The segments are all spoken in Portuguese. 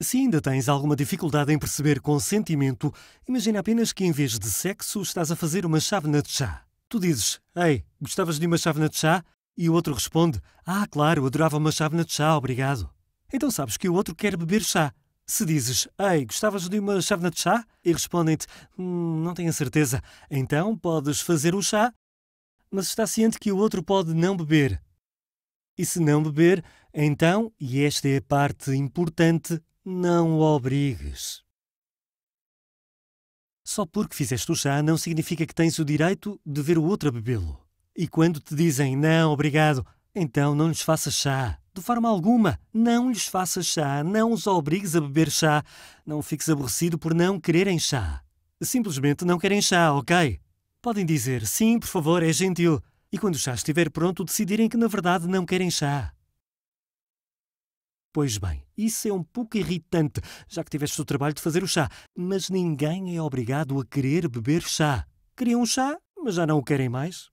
Se ainda tens alguma dificuldade em perceber consentimento, imagina apenas que em vez de sexo estás a fazer uma chávena de chá. Tu dizes, Ei, gostavas de uma chávena de chá? E o outro responde, Ah, claro, adorava uma chávena de chá, obrigado. Então sabes que o outro quer beber chá. Se dizes, Ei, gostavas de uma chávena de chá? E respondem-te, hm, Não tenho a certeza. Então podes fazer o chá, mas está ciente que o outro pode não beber. E se não beber, então, e esta é a parte importante, não o obrigues. Só porque fizeste o chá não significa que tens o direito de ver o outro a bebê-lo. E quando te dizem não, obrigado, então não lhes faças chá. De forma alguma, não lhes faças chá, não os obrigues a beber chá. Não fiques aborrecido por não quererem chá. Simplesmente não querem chá, ok? Podem dizer sim, por favor, é gentil. E quando o chá estiver pronto, decidirem que na verdade não querem chá. Pois bem, isso é um pouco irritante, já que tiveste o trabalho de fazer o chá. Mas ninguém é obrigado a querer beber chá. Queriam um chá, mas já não o querem mais.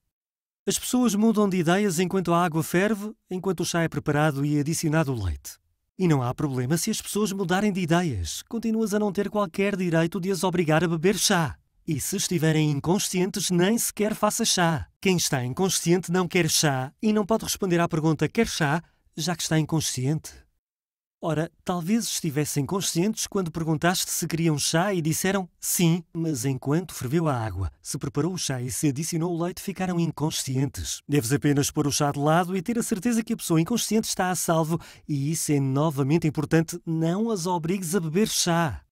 As pessoas mudam de ideias enquanto a água ferve, enquanto o chá é preparado e adicionado o leite. E não há problema se as pessoas mudarem de ideias. Continuas a não ter qualquer direito de as obrigar a beber chá. E se estiverem inconscientes, nem sequer faça chá. Quem está inconsciente não quer chá e não pode responder à pergunta quer chá, já que está inconsciente. Ora, talvez estivessem conscientes quando perguntaste se queriam chá e disseram sim, mas enquanto ferveu a água, se preparou o chá e se adicionou o leite, ficaram inconscientes. Deves apenas pôr o chá de lado e ter a certeza que a pessoa inconsciente está a salvo, e isso é novamente importante, não as obrigues a beber chá.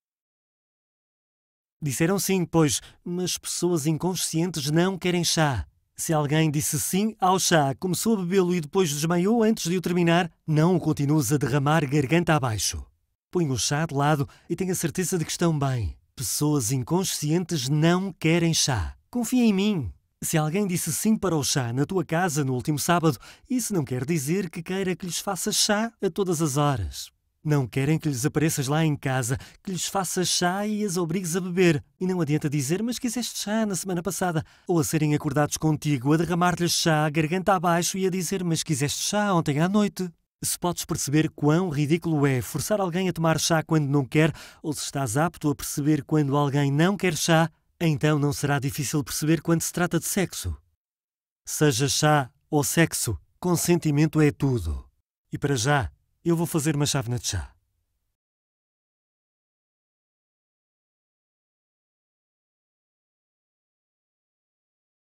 Disseram sim, pois, mas pessoas inconscientes não querem chá. Se alguém disse sim ao chá, começou a bebê-lo e depois desmaiou antes de o terminar, não o continues a derramar garganta abaixo. Põe o chá de lado e tenha certeza de que estão bem. Pessoas inconscientes não querem chá. Confia em mim. Se alguém disse sim para o chá na tua casa no último sábado, isso não quer dizer que queira que lhes faça chá a todas as horas. Não querem que lhes apareças lá em casa, que lhes faças chá e as obrigues a beber. E não adianta dizer, mas quiseste chá na semana passada. Ou a serem acordados contigo, a derramar-lhes chá, garganta abaixo e a dizer, mas quiseste chá ontem à noite. Se podes perceber quão ridículo é forçar alguém a tomar chá quando não quer, ou se estás apto a perceber quando alguém não quer chá, então não será difícil perceber quando se trata de sexo. Seja chá ou sexo, consentimento é tudo. E para já, eu vou fazer uma chávena de chá.